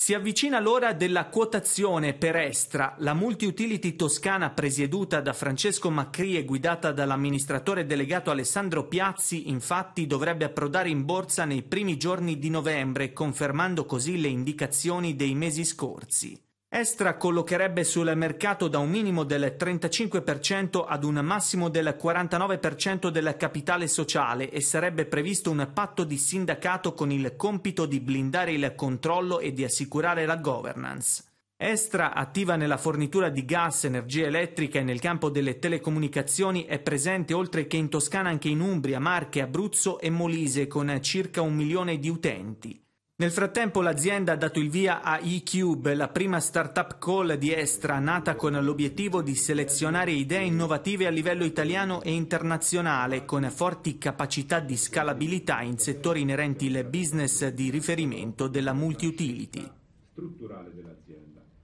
Si avvicina l'ora della quotazione per Estra, la multi-utility toscana presieduta da Francesco Macri e guidata dall'amministratore delegato Alessandro Piazzi, infatti dovrebbe approdare in borsa nei primi giorni di novembre, confermando così le indicazioni dei mesi scorsi. Estra collocherebbe sul mercato da un minimo del 35% ad un massimo del 49% del capitale sociale e sarebbe previsto un patto di sindacato con il compito di blindare il controllo e di assicurare la governance. Estra, attiva nella fornitura di gas, energia elettrica e nel campo delle telecomunicazioni, è presente oltre che in Toscana anche in Umbria, Marche, Abruzzo e Molise con circa un milione di utenti. Nel frattempo l'azienda ha dato il via a eCube, la prima startup call di Estra nata con l'obiettivo di selezionare idee innovative a livello italiano e internazionale con forti capacità di scalabilità in settori inerenti al business di riferimento della multi-utility. Strutturale dell'azienda.